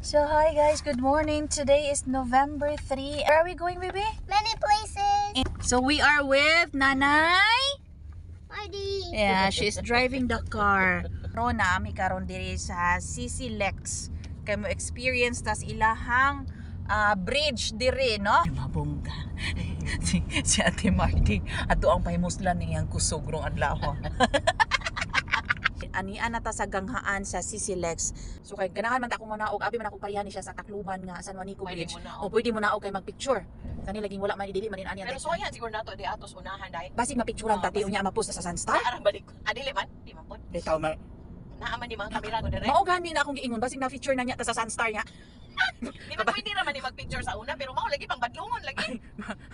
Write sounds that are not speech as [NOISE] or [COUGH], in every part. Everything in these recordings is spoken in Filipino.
So hi guys, good morning. Today is November 3. Where are we going, baby? Many places. So we are with Nanay. Marty. Yeah, she's driving the car. Rona, mi karon diri sa CC Lex. Kay mo experience tas ilahang uh, bridge diri, no? Mabongga. [LAUGHS] si, si Ate Marty ato ang pahimuslan niyang kusugrong adlaw. [LAUGHS] anian nata sa ganghaan sa Sisilex. So kay ganahan man ta akong manaog, abi man ako parihan siya sa Tacloban nga San Juanico Village. O pwede mo naog kay magpicture. Kani laging wala man dili man ani Pero so yan siguro nato di atos unahan dai. Basig mapicturean ta tiyo niya mapost sa Sunstar. Ara balik. Adili ah, man, di man pod. Bitaw man. Naaman ni mga kamera ko dire. Mao gani na akong giingon basig na feature na niya ta sa Sunstar niya. Di ba pwede naman ni eh magpicture sa una pero mao lagi pang badlungon lagi. [LAUGHS]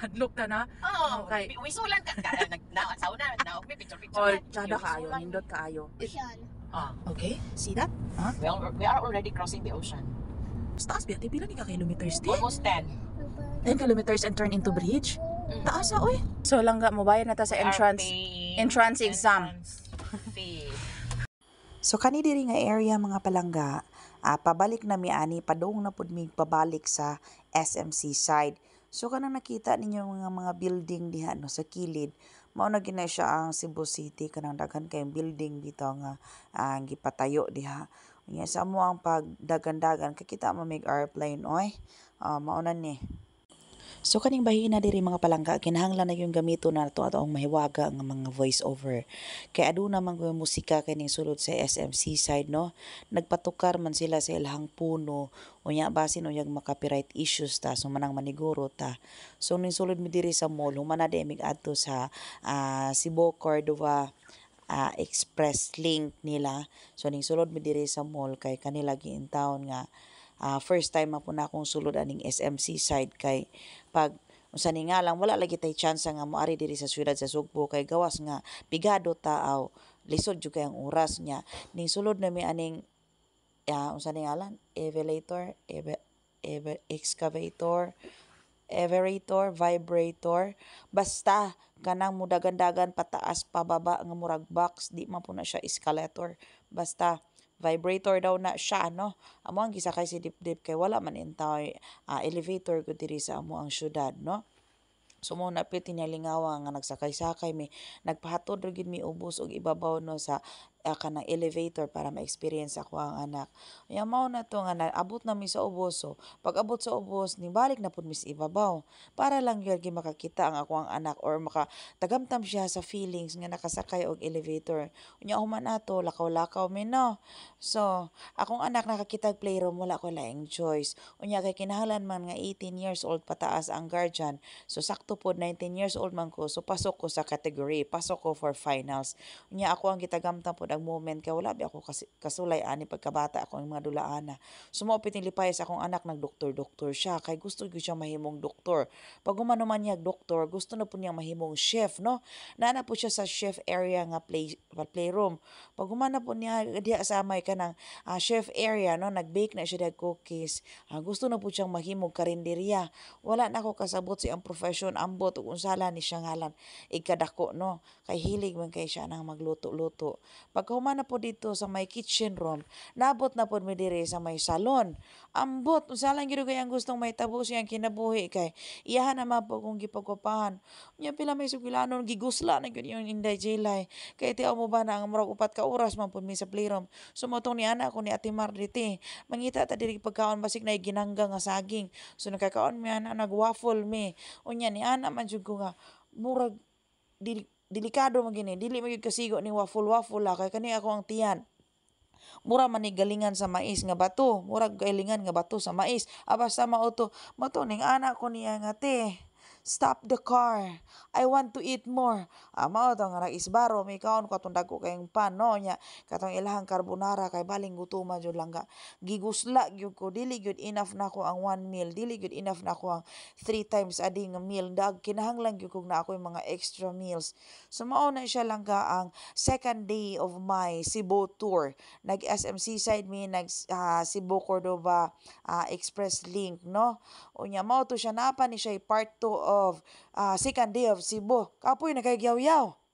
Hadlok ta na. Oo. Okay. Wisulan ka ka na sa una na okay picture picture. Oh, chada kaayo, nindot kaayo. Ocean. Ah, okay. See that? Huh? We are, we are already crossing the ocean. Mas taas biya, pila ni kilometers di? Almost 10. 10 kilometers and turn into bridge? Mm. Taas na, ah, oy. So langga, mabayad na ta sa entrance entrance exam. Fee. So kani diri nga area mga palangga, uh, pabalik na mi ani padong na pud mig pabalik sa SMC side. So kanang nakita ninyo mga mga building diha no sa kilid, mao na gina siya ang Cebu City kanang daghan kay building bitaw nga uh, gipatayo diha. Unya sa mo ang pagdagandagan kakita mo mig airplane oy. Uh, mao na ni. So kaning bahina diri mga palangga kinahanglan na yung gamito na to atong mahiwaga ang mga voice over. Kay aduna man gyud musika kaning sulod sa SMC side no. Nagpatukar man sila sa ilhang puno unya basin uyag copyright issues ta so manang maniguro ta. So ning sulod mi diri sa mall human na mig adto sa uh, Cebu Cordova uh, express link nila. So ning sulod mi diri sa mall kay kanila giintaon nga uh, first time man po na akong sulod aning SMC side kay pag unsa ni nga lang wala lagi tay chance nga moari diri sa siyudad sa Sugbo kay gawas nga bigado taaw lisod juga ang oras niya ning sulod na mi aning uh, unsa ni ngalan elevator ev ev excavator everator, vibrator, basta kanang mudagandagan pataas pababa nga murag box di man siya escalator. Basta vibrator daw na siya ano amo ang gisa kay si dipdip kay wala man intaw uh, ah, elevator ko diri sa amo ang syudad no So mo na piti nga nagsakay-sakay mi nagpahatod ra gid mi ubos og ibabaw no sa ka ng elevator para ma-experience ako ang anak. Yung mao na to nga na, abot na mi sa ubos. So, oh. pag abot sa ubos, nibalik na pud mi ibabaw. Para lang yun, makakita ang ako ang anak or makatagamtam siya sa feelings nga nakasakay og elevator. Unya human to, lakaw-lakaw mi no. So, akong anak nakakita og playroom, wala ko laing choice. Unya kay kinahanglan man nga 18 years old pataas ang guardian. So, sakto po 19 years old man ko. So, pasok ko sa category. Pasok ko for finals. Unya ako ang gitagamtam po kag moment kay wala ako kasi, kasulay ani pagkabata ako ang mga dulaana sumaupit ni sa akong anak nagdoktor doktor siya kay gusto gyud siya mahimong doktor pag umano man niya doktor gusto na po niya mahimong chef no nana po siya sa chef area nga play playroom pag umano po niya diha sa amay kanang uh, ah, chef area no nagbake na siya dag cookies uh, ah, gusto na po siyang mahimong karinderya wala na ako kasabot si ang profession ambot ug unsala ni siya ngalan igkadako no kay hilig man kay siya nang magluto-luto pag Pagkahuman na po dito sa may kitchen room, nabot na po mi sa may salon. Ambot, usalang gyud kay ang gustong may tabo siya ang kinabuhi kay iyahan naman po kung gipagkupahan. Nya pila may sugilanon gigusla na gyud yung inday jilay. Kay tiaw mo ba na ang murag upat ka oras man po mi sa playroom. Sumotong ni ana ko ni Ate Marditi. Mangita ta diri pagkaon basik na ginangga nga saging. So nagkakaon mi ana nagwaffle mi. Unya ni ana man jud ko nga murag dili delikado mo gini. Dili mo kasigo ni waffle-waffle lah. Kaya kani ako ang tiyan. Mura man galingan sa mais nga bato. Mura galingan nga bato sa mais. Aba sa mauto, matuning anak ko niya nga teh. Stop the car. I want to eat more. Ama ah, o nga isbaro, may kaon ko itong dagko kayong pan, no? Nya, katong ilahang carbonara kay baling gutuma jud lang ga. Gigusla gyud ko, dili gyud enough na ko ang one meal, dili gyud enough na ko ang three times a day nga meal. Dag, kinahanglan gyud ko na ako yung mga extra meals. So mao na siya lang ga ang second day of my Cebu tour. nag SMC side me, nag uh, Cebu Cordova uh, ah, Express Link, no? O mao to siya, napa ni siya part 2 of of uh, second day of Cebu. Kapoy na kay Gyaw-Yaw.